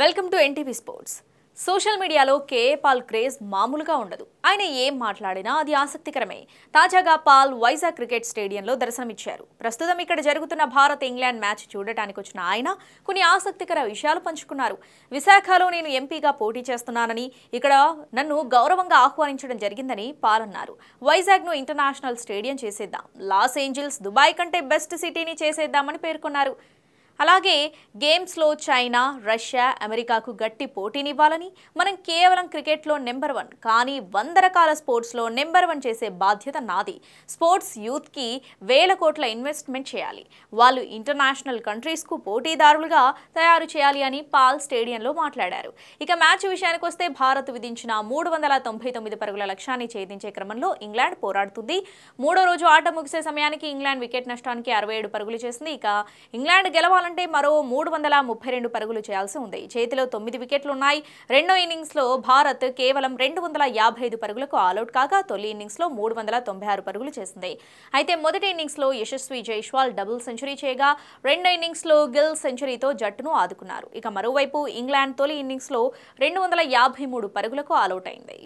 welcome to NTV sports social మీడియాలో K A Paul craze మామూలుగా ఉండదు ఆయన ఏం మాట్లాడినా అది ఆసక్తికరమే తాజాగా పాల్ వైజాగ్ క్రికెట్ స్టేడియంలో దర్శనమిచ్చారు ప్రస్తుతం ఇక్కడ జరుగుతున్న భారత్ ఇంగ్లాండ్ మ్యాచ్ చూడటానికి వచ్చిన ఆయన కొన్ని ఆసక్తికర విషయాలు పంచుకున్నారు విశాఖలో నేను ఎంపీగా పోటీ చేస్తున్నానని ఇక్కడ నన్ను గౌరవంగా ఆహ్వానించడం జరిగిందని పాల్ అన్నారు వైజాగ్ను ఇంటర్నేషనల్ స్టేడియం చేసేద్దాం లాస్ ఏంజిల్స్ దుబాయ్ కంటే బెస్ట్ సిటీని చేసేద్దామని పేర్కొన్నారు అలాగే గేమ్స్లో చైనా రష్యా అమెరికాకు గట్టి పోటీనివ్వాలని మనం కేవలం క్రికెట్లో నెంబర్ వన్ కానీ వంద రకాల స్పోర్ట్స్లో నెంబర్ వన్ చేసే బాధ్యత నాది స్పోర్ట్స్ యూత్కి వేల కోట్ల ఇన్వెస్ట్మెంట్ చేయాలి వాళ్ళు ఇంటర్నేషనల్ కంట్రీస్కు పోటీదారులుగా తయారు చేయాలి అని పాల్ స్టేడియంలో మాట్లాడారు ఇక మ్యాచ్ విషయానికి వస్తే భారత్ విధించిన మూడు వందల తొంభై తొమ్మిది పరుగుల లక్ష్యాన్ని ఛేదించే క్రమంలో ఇంగ్లాండ్ పోరాడుతుంది మూడో రోజు ఆట ముగిసే సమయానికి ఇంగ్లాండ్ వికెట్ నష్టానికి అరవై ఏడు పరుగులు చేసింది ఇక ఇంగ్లాండ్ గెలవాలని అంటే మరో మూడు వందల ముప్పై రెండు పరుగులు చేయాల్సి ఉంది చేతిలో తొమ్మిది వికెట్లున్నాయి రెండో ఇన్నింగ్స్లో భారత్ కేవలం రెండు వందల యాభై ఐదు పరుగులకు ఆలౌట్ కాగా తొలి ఇన్నింగ్స్లో మూడు వందల తొంభై ఆరు పరుగులు చేసింది అయితే మొదటి ఇన్నింగ్స్లో యశస్వి జైస్వాల్ డబుల్ సెంచరీ చేయగా రెండో ఇన్నింగ్స్లో గిల్ సెంచరీతో జట్టును ఆదుకున్నారు ఇక మరోవైపు ఇంగ్లాండ్ తొలి ఇన్నింగ్స్లో రెండు వందల యాభై మూడు పరుగులకు ఆలౌట్ అయింది